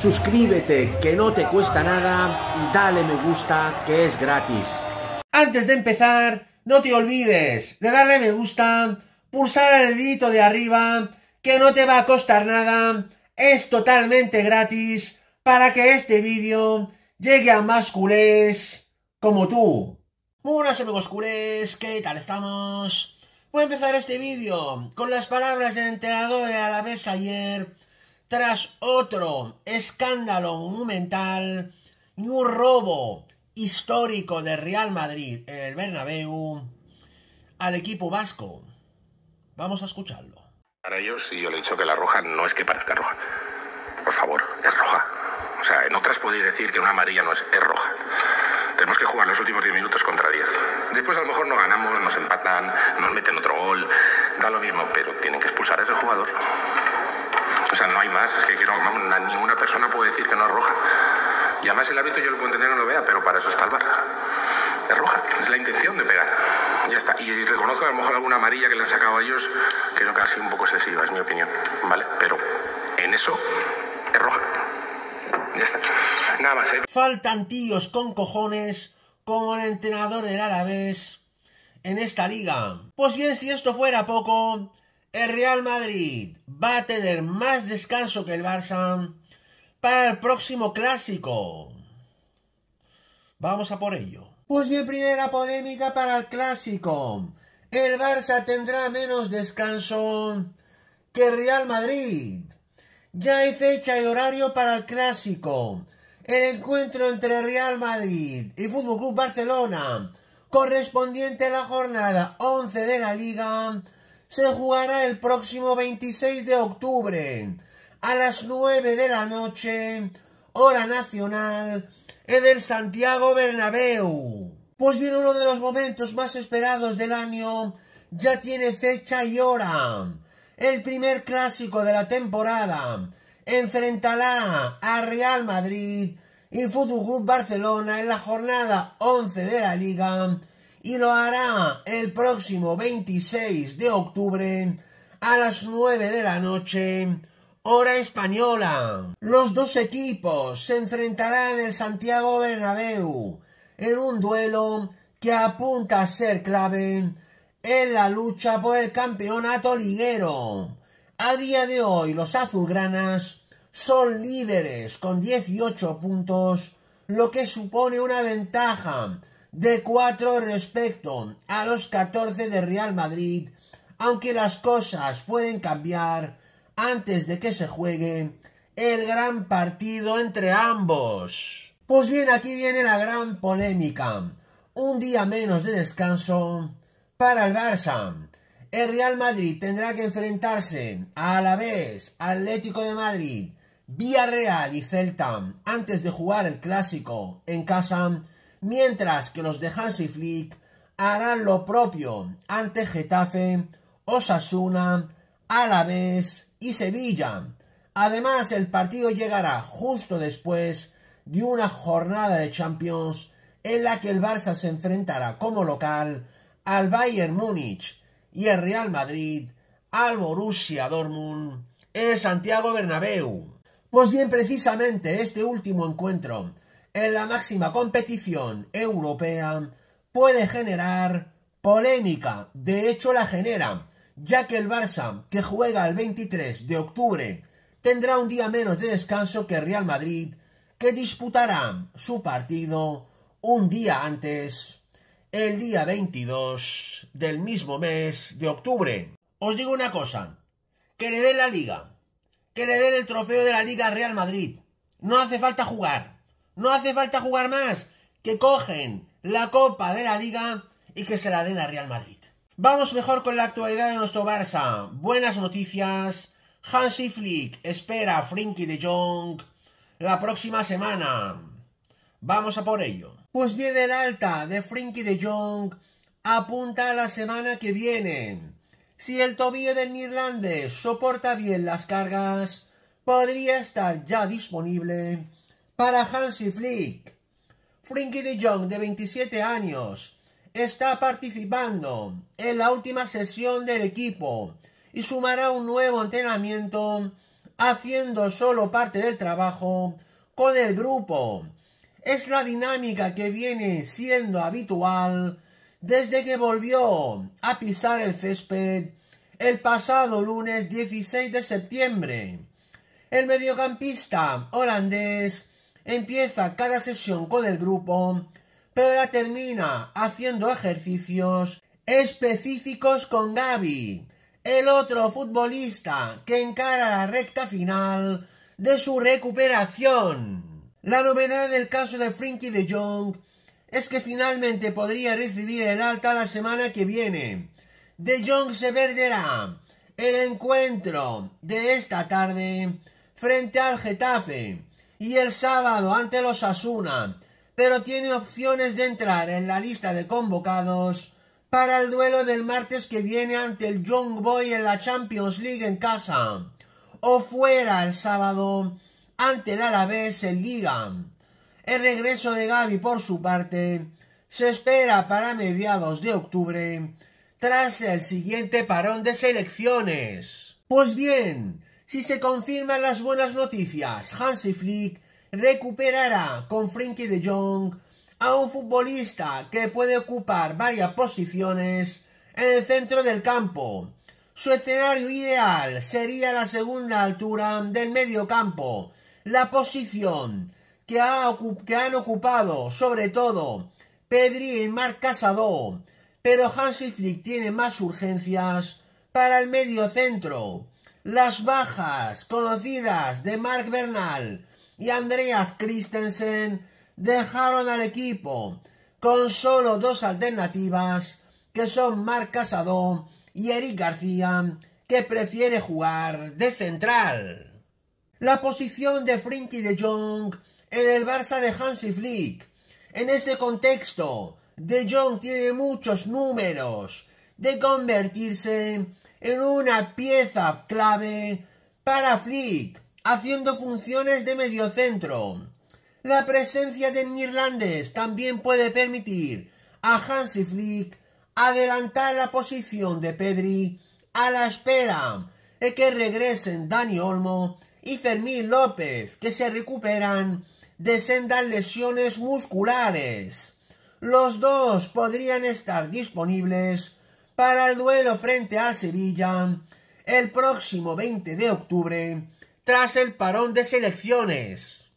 suscríbete que no te cuesta nada y dale me gusta que es gratis. Antes de empezar, no te olvides de darle me gusta, pulsar el dedito de arriba, que no te va a costar nada, es totalmente gratis para que este vídeo llegue a más culés como tú. Buenas amigos culés, ¿qué tal estamos? Voy a empezar este vídeo con las palabras del entrenador de Alavés ayer tras otro escándalo monumental ni un robo histórico de Real Madrid en el Bernabéu al equipo vasco. Vamos a escucharlo. Para ellos, y yo le he dicho que la roja no es que parezca roja. Por favor, es roja. O sea, en otras podéis decir que una amarilla no es, es roja. Tenemos que jugar los últimos 10 minutos contra 10. Después a lo mejor no ganamos, nos empatan, nos meten otro gol, da lo mismo, pero tienen que expulsar a ese jugador. O sea, no hay más. que, ninguna persona puede decir que no es roja. Y además el hábito yo lo puedo entender no lo vea, pero para eso está el bar. Es roja, es la intención de pegar. Ya está. Y reconozco a lo mejor alguna amarilla que le han sacado a ellos, creo que ha sido un poco excesiva, es mi opinión. ¿Vale? Pero en eso es roja. Ya está. Nada más. ¿eh? Faltan tíos con cojones como el entrenador del Alavés en esta liga. Pues bien, si esto fuera poco, el Real Madrid va a tener más descanso que el Barça para el próximo clásico. Vamos a por ello. Pues mi primera polémica para el clásico. El Barça tendrá menos descanso que el Real Madrid. Ya hay fecha y horario para el clásico. El encuentro entre Real Madrid y Fútbol Club Barcelona, correspondiente a la jornada 11 de la Liga, se jugará el próximo 26 de octubre a las 9 de la noche, hora nacional, en el Santiago Bernabéu. Pues bien, uno de los momentos más esperados del año ya tiene fecha y hora. El primer clásico de la temporada enfrentará a Real Madrid y Fútbol Club Barcelona en la jornada 11 de la Liga y lo hará el próximo 26 de octubre a las 9 de la noche, hora española. Los dos equipos se enfrentarán en el Santiago Bernabéu en un duelo que apunta a ser clave en la lucha por el campeonato liguero. A día de hoy los azulgranas son líderes con 18 puntos, lo que supone una ventaja de 4 respecto a los 14 de Real Madrid, aunque las cosas pueden cambiar antes de que se juegue el gran partido entre ambos. Pues bien, aquí viene la gran polémica. Un día menos de descanso para el Barça. El Real Madrid tendrá que enfrentarse a la vez Atlético de Madrid, Villarreal y Celta antes de jugar el clásico en casa mientras que los de Hansi Flick harán lo propio ante Getafe, Osasuna, Alavés y Sevilla. Además, el partido llegará justo después de una jornada de Champions en la que el Barça se enfrentará como local al Bayern Múnich y el Real Madrid al Borussia Dortmund en Santiago Bernabéu. Pues bien, precisamente este último encuentro en la máxima competición europea puede generar polémica. De hecho, la genera, ya que el Barça, que juega el 23 de octubre, tendrá un día menos de descanso que el Real Madrid, que disputará su partido un día antes, el día 22 del mismo mes de octubre. Os digo una cosa, que le den la liga, que le den el trofeo de la Liga Real Madrid. No hace falta jugar. No hace falta jugar más. Que cogen la Copa de la Liga y que se la den a Real Madrid. Vamos mejor con la actualidad de nuestro Barça. Buenas noticias. Hansi Flick espera a Frinky de Jong la próxima semana. Vamos a por ello. Pues viene el alta de Frinky de Jong. Apunta a la semana que viene. Si el tobillo del Nirlandes soporta bien las cargas, podría estar ya disponible para Hansi Flick. Frinky de Jong, de 27 años, está participando en la última sesión del equipo y sumará un nuevo entrenamiento haciendo solo parte del trabajo con el grupo. Es la dinámica que viene siendo habitual desde que volvió a pisar el césped el pasado lunes 16 de septiembre. El mediocampista holandés Empieza cada sesión con el grupo, pero la termina haciendo ejercicios específicos con Gaby, el otro futbolista que encara la recta final de su recuperación. La novedad del caso de Frankie de Jong es que finalmente podría recibir el alta la semana que viene. De Jong se perderá el encuentro de esta tarde frente al Getafe y el sábado ante los Asuna, pero tiene opciones de entrar en la lista de convocados para el duelo del martes que viene ante el Young Boy en la Champions League en casa, o fuera el sábado ante el Alavés en Liga. El regreso de Gaby por su parte se espera para mediados de octubre tras el siguiente parón de selecciones. Pues bien, si se confirman las buenas noticias, Hansi Flick recuperará con Frankie de Jong a un futbolista que puede ocupar varias posiciones en el centro del campo. Su escenario ideal sería la segunda altura del medio campo, la posición que, que han ocupado sobre todo Pedri y Marc Casado, pero Hansi Flick tiene más urgencias para el medio centro las bajas conocidas de Mark Bernal y Andreas Christensen dejaron al equipo con solo dos alternativas que son Marc Casado y Eric García que prefiere jugar de central. La posición de Frinky de Jong en el Barça de Hansi Flick. En este contexto, de Jong tiene muchos números de convertirse en una pieza clave para Flick, haciendo funciones de mediocentro. La presencia de Nirlandes también puede permitir a Hansi Flick adelantar la posición de Pedri a la espera de que regresen Dani Olmo y Fermín López, que se recuperan de sendas lesiones musculares. Los dos podrían estar disponibles para el duelo frente al Sevilla el próximo 20 de octubre tras el parón de selecciones.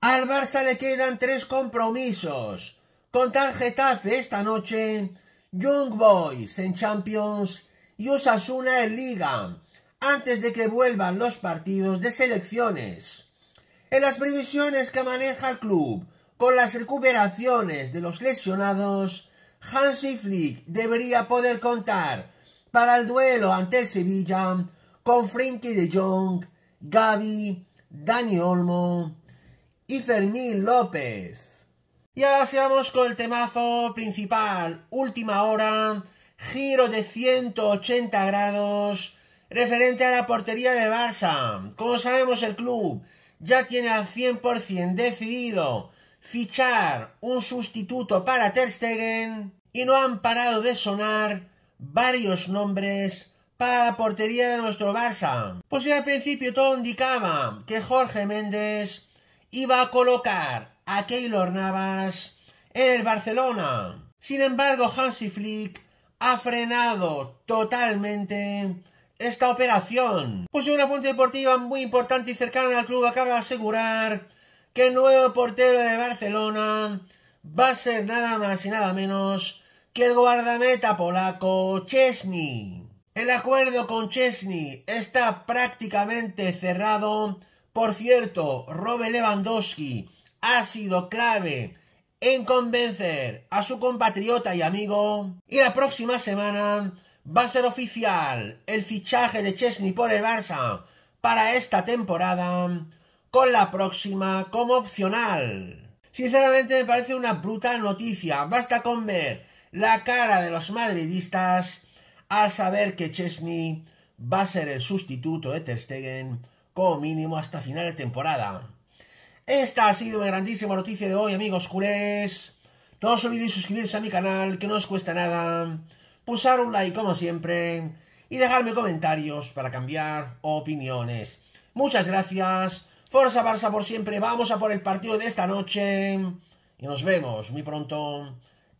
Al Barça le quedan tres compromisos con el Getafe esta noche, Young Boys en Champions y Osasuna en Liga, antes de que vuelvan los partidos de selecciones. En las previsiones que maneja el club, con las recuperaciones de los lesionados, Hansi Flick debería poder contar para el duelo ante el Sevilla con Frenkie de Jong, Gaby, Dani Olmo y Fermín López. Y ahora vamos con el temazo principal, última hora, giro de 180 grados, referente a la portería de Barça. Como sabemos, el club ya tiene al 100% decidido fichar un sustituto para Ter Stegen y no han parado de sonar varios nombres para la portería de nuestro Barça. Pues ya al principio todo indicaba que Jorge Méndez iba a colocar a Keylor Navas en el Barcelona. Sin embargo, Hansi Flick ha frenado totalmente esta operación. Pues una fuente deportiva muy importante y cercana al club acaba de asegurar que el nuevo portero de Barcelona va a ser nada más y nada menos que el guardameta polaco Chesney. El acuerdo con Chesney está prácticamente cerrado. Por cierto, Robert Lewandowski ha sido clave en convencer a su compatriota y amigo. Y la próxima semana va a ser oficial el fichaje de Chesney por el Barça para esta temporada, con la próxima como opcional. Sinceramente me parece una brutal noticia. Basta con ver la cara de los madridistas al saber que Chesney va a ser el sustituto de Ter Stegen como mínimo hasta final de temporada. Esta ha sido una grandísima noticia de hoy, amigos culés. No os olvidéis suscribirse a mi canal, que no os cuesta nada. Pulsar un like como siempre. Y dejarme comentarios para cambiar opiniones. Muchas gracias. Forza Barça por siempre. Vamos a por el partido de esta noche. Y nos vemos muy pronto